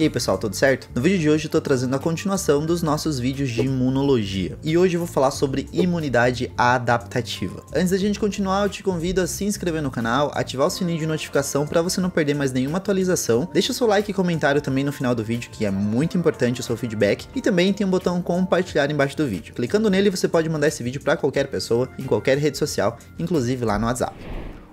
E aí pessoal, tudo certo? No vídeo de hoje eu tô trazendo a continuação dos nossos vídeos de imunologia. E hoje eu vou falar sobre imunidade adaptativa. Antes da gente continuar, eu te convido a se inscrever no canal, ativar o sininho de notificação para você não perder mais nenhuma atualização. Deixa o seu like e comentário também no final do vídeo, que é muito importante o seu feedback. E também tem um botão compartilhar embaixo do vídeo. Clicando nele você pode mandar esse vídeo para qualquer pessoa, em qualquer rede social, inclusive lá no WhatsApp.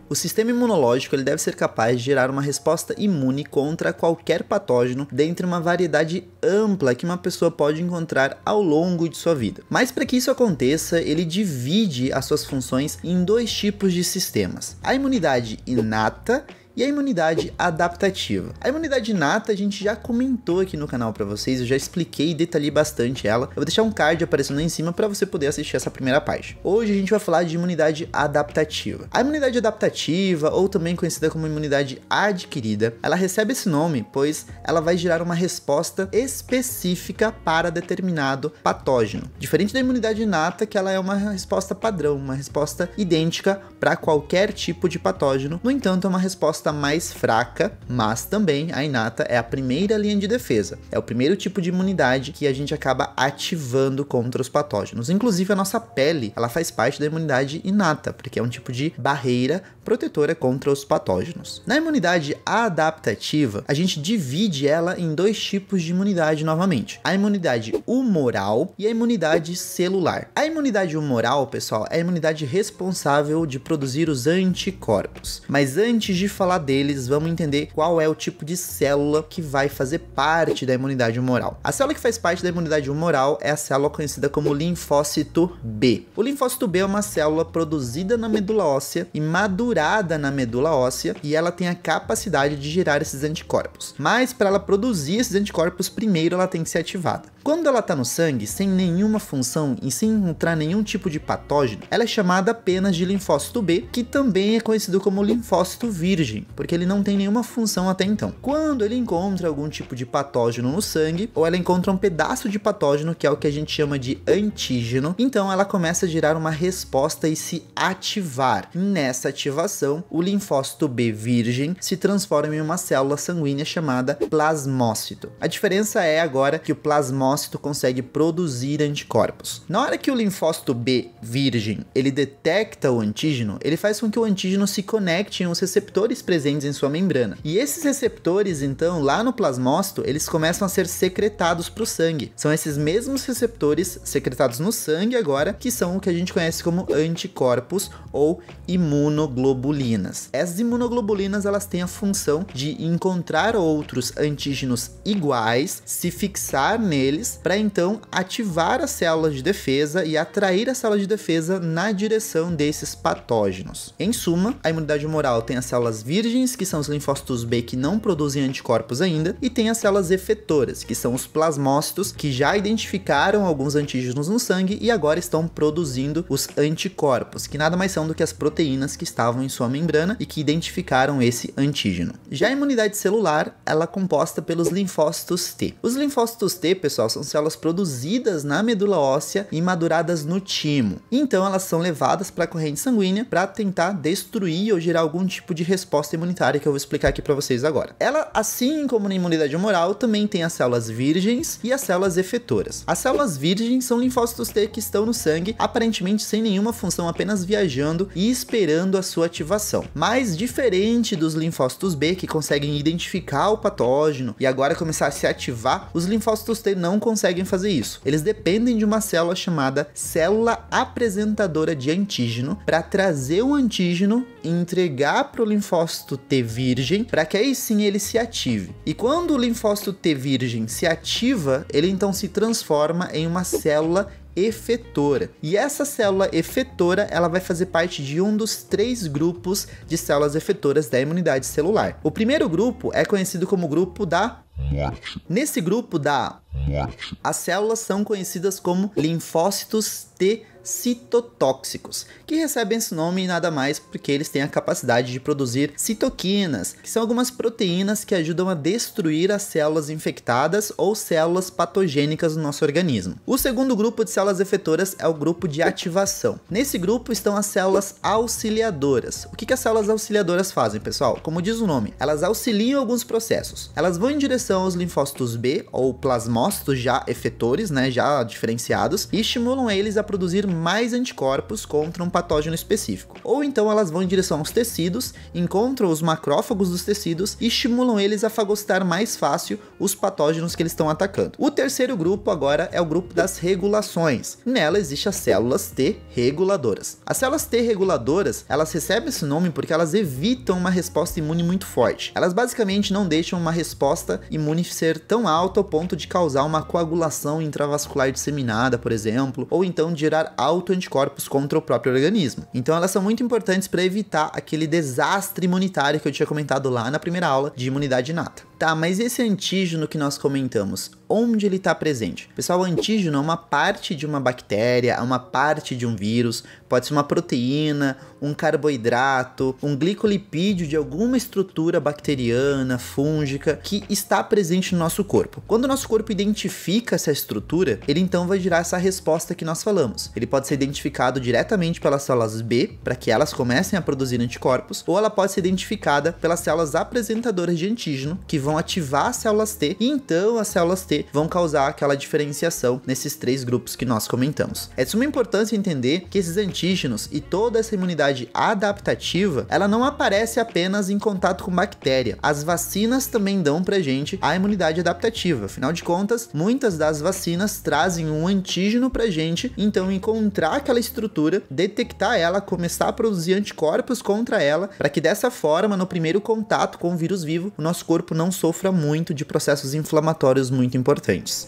O sistema imunológico ele deve ser capaz de gerar uma resposta imune contra qualquer patógeno dentre uma variedade ampla que uma pessoa pode encontrar ao longo de sua vida. Mas para que isso aconteça, ele divide as suas funções em dois tipos de sistemas: a imunidade inata e a imunidade adaptativa. A imunidade inata a gente já comentou aqui no canal para vocês, eu já expliquei e detalhei bastante ela. Eu vou deixar um card aparecendo aí em cima para você poder assistir essa primeira página. Hoje a gente vai falar de imunidade adaptativa. A imunidade adaptativa, ou também conhecida como imunidade adquirida, ela recebe esse nome pois ela vai gerar uma resposta específica para determinado patógeno. Diferente da imunidade inata, que ela é uma resposta padrão, uma resposta idêntica para qualquer tipo de patógeno. No entanto, é uma resposta resposta mais fraca, mas também a Inata é a primeira linha de defesa. É o primeiro tipo de imunidade que a gente acaba ativando contra os patógenos. Inclusive a nossa pele, ela faz parte da imunidade inata, porque é um tipo de barreira protetora contra os patógenos. Na imunidade adaptativa, a gente divide ela em dois tipos de imunidade novamente: a imunidade humoral e a imunidade celular. A imunidade humoral, pessoal, é a imunidade responsável de produzir os anticorpos. Mas antes de falar falar deles, vamos entender qual é o tipo de célula que vai fazer parte da imunidade humoral. A célula que faz parte da imunidade humoral é a célula conhecida como linfócito B. O linfócito B é uma célula produzida na medula óssea e madurada na medula óssea e ela tem a capacidade de gerar esses anticorpos. Mas para ela produzir esses anticorpos, primeiro ela tem que ser ativada. Quando ela está no sangue, sem nenhuma função e sem encontrar nenhum tipo de patógeno, ela é chamada apenas de linfócito B, que também é conhecido como linfócito virgem, porque ele não tem nenhuma função até então. Quando ele encontra algum tipo de patógeno no sangue, ou ela encontra um pedaço de patógeno, que é o que a gente chama de antígeno, então ela começa a gerar uma resposta e se ativar. Nessa ativação, o linfócito B virgem se transforma em uma célula sanguínea chamada plasmócito. A diferença é agora que o plasmócito linfócito consegue produzir anticorpos. Na hora que o linfócito B virgem ele detecta o antígeno, ele faz com que o antígeno se conecte aos receptores presentes em sua membrana. E esses receptores, então, lá no plasmócito, eles começam a ser secretados para o sangue. São esses mesmos receptores secretados no sangue agora que são o que a gente conhece como anticorpos ou imunoglobulinas. Essas imunoglobulinas elas têm a função de encontrar outros antígenos iguais, se fixar neles para então ativar as células de defesa e atrair as células de defesa na direção desses patógenos. Em suma, a imunidade humoral tem as células virgens, que são os linfócitos B que não produzem anticorpos ainda, e tem as células efetoras, que são os plasmócitos que já identificaram alguns antígenos no sangue e agora estão produzindo os anticorpos, que nada mais são do que as proteínas que estavam em sua membrana e que identificaram esse antígeno. Já a imunidade celular, ela é composta pelos linfócitos T. Os linfócitos T, pessoal, são células produzidas na medula óssea e maduradas no timo. Então elas são levadas para a corrente sanguínea para tentar destruir ou gerar algum tipo de resposta imunitária que eu vou explicar aqui para vocês agora. Ela, assim como na imunidade humoral, também tem as células virgens e as células efetoras. As células virgens são linfócitos T que estão no sangue, aparentemente sem nenhuma função, apenas viajando e esperando a sua ativação. Mas diferente dos linfócitos B que conseguem identificar o patógeno e agora começar a se ativar, os linfócitos T não não conseguem fazer isso. Eles dependem de uma célula chamada célula apresentadora de antígeno para trazer o antígeno e entregar para o linfócito T virgem para que aí sim ele se ative. E quando o linfócito T virgem se ativa, ele então se transforma em uma célula efetora. E essa célula efetora, ela vai fazer parte de um dos três grupos de células efetoras da imunidade celular. O primeiro grupo é conhecido como grupo da Morte. Nesse grupo da morte. As células são conhecidas como linfócitos T citotóxicos, que recebem esse nome nada mais porque eles têm a capacidade de produzir citoquinas, que são algumas proteínas que ajudam a destruir as células infectadas ou células patogênicas do nosso organismo. O segundo grupo de células efetoras é o grupo de ativação. Nesse grupo estão as células auxiliadoras. O que, que as células auxiliadoras fazem, pessoal? Como diz o nome, elas auxiliam alguns processos. Elas vão em direção aos linfócitos B ou plasmócitos já efetores, né, já diferenciados, e estimulam eles a produzir mais anticorpos contra um patógeno específico. Ou então elas vão em direção aos tecidos, encontram os macrófagos dos tecidos e estimulam eles a fagocitar mais fácil os patógenos que eles estão atacando. O terceiro grupo agora é o grupo das regulações. Nela existe as células T reguladoras. As células T reguladoras, elas recebem esse nome porque elas evitam uma resposta imune muito forte. Elas basicamente não deixam uma resposta imune ser tão alta ao ponto de causar uma coagulação intravascular disseminada, por exemplo, ou então gerar autoanticorpos contra o próprio organismo. Então elas são muito importantes para evitar aquele desastre imunitário que eu tinha comentado lá na primeira aula de imunidade inata. Tá, mas esse antígeno que nós comentamos, onde ele está presente? Pessoal, o antígeno é uma parte de uma bactéria, é uma parte de um vírus, pode ser uma proteína, um carboidrato, um glicolipídio de alguma estrutura bacteriana, fúngica, que está presente no nosso corpo. Quando o nosso corpo identifica essa estrutura, ele então vai gerar essa resposta que nós falamos. Ele pode ser identificado diretamente pelas células B, para que elas comecem a produzir anticorpos, ou ela pode ser identificada pelas células apresentadoras de antígeno, que vão ativar as células T e então as células T vão causar aquela diferenciação nesses três grupos que nós comentamos. É de suma importância entender que esses antígenos e toda essa imunidade adaptativa, ela não aparece apenas em contato com bactéria. As vacinas também dão pra gente a imunidade adaptativa. Afinal de contas, muitas das vacinas trazem um antígeno pra gente, então encontrar aquela estrutura, detectar ela, começar a produzir anticorpos contra ela, para que dessa forma, no primeiro contato com o vírus vivo, o nosso corpo não sofra muito de processos inflamatórios muito importantes.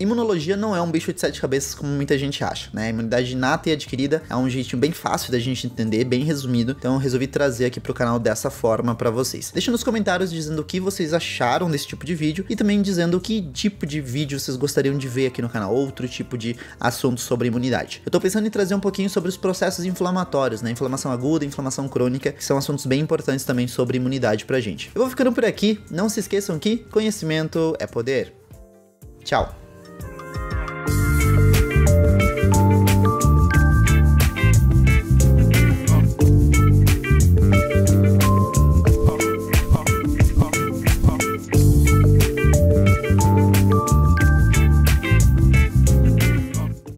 Imunologia não é um bicho de sete cabeças como muita gente acha, né? A imunidade inata e adquirida é um jeitinho bem fácil da gente entender, bem resumido, então eu resolvi trazer aqui pro canal dessa forma para vocês. Deixa nos comentários dizendo o que vocês acharam desse tipo de vídeo e também dizendo que tipo de vídeo vocês gostariam de ver aqui no canal, outro tipo de assunto sobre imunidade. Eu tô pensando em trazer um pouquinho sobre os processos inflamatórios, né? Inflamação aguda, inflamação crônica, que são assuntos bem importantes também sobre imunidade pra gente. Eu vou ficando por aqui, não se esqueçam que conhecimento é poder. Tchau!